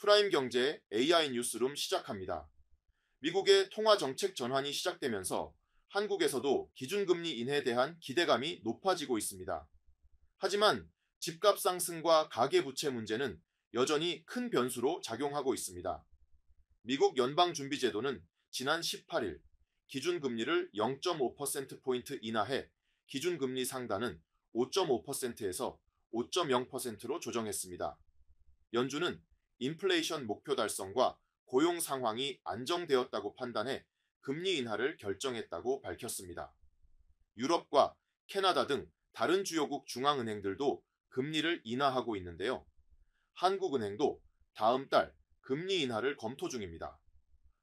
프라임 경제 AI 뉴스룸 시작합니다. 미국의 통화 정책 전환이 시작되면서 한국에서도 기준금리 인하에 대한 기대감이 높아지고 있습니다. 하지만 집값 상승과 가계부채 문제는 여전히 큰 변수로 작용하고 있습니다. 미국 연방준비제도는 지난 18일 기준금리를 0.5%포인트 인하해 기준금리 상단은 5.5%에서 5.0%로 조정했습니다. 연준은 인플레이션 목표 달성과 고용 상황이 안정되었다고 판단해 금리 인하를 결정했다고 밝혔습니다. 유럽과 캐나다 등 다른 주요국 중앙은행들도 금리를 인하하고 있는데요. 한국은행도 다음 달 금리 인하를 검토 중입니다.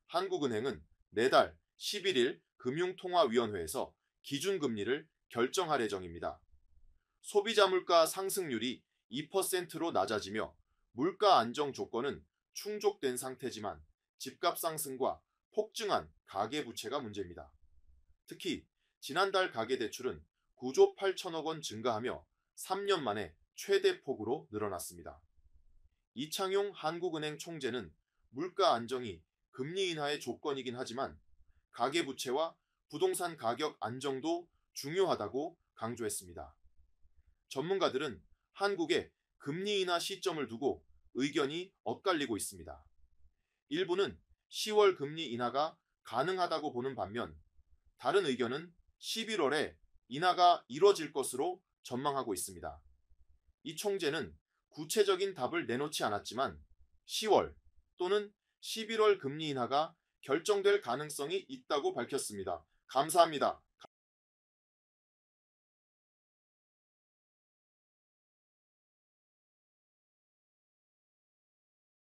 한국은행은 내달 11일 금융통화위원회에서 기준금리를 결정할 예정입니다. 소비자 물가 상승률이 2%로 낮아지며 물가 안정 조건은 충족된 상태지만 집값 상승과 폭증한 가계 부채가 문제입니다. 특히 지난달 가계 대출은 9조 8천억 원 증가하며 3년 만에 최대 폭으로 늘어났습니다. 이창용 한국은행 총재는 물가 안정이 금리 인하의 조건이긴 하지만 가계 부채와 부동산 가격 안정도 중요하다고 강조했습니다. 전문가들은 한국의 금리 인하 시점을 두고 의견이 엇갈리고 있습니다. 일부는 10월 금리 인하가 가능하다고 보는 반면 다른 의견은 11월에 인하가 이뤄질 것으로 전망하고 있습니다. 이 총재는 구체적인 답을 내놓지 않았지만 10월 또는 11월 금리 인하가 결정될 가능성이 있다고 밝혔습니다. 감사합니다.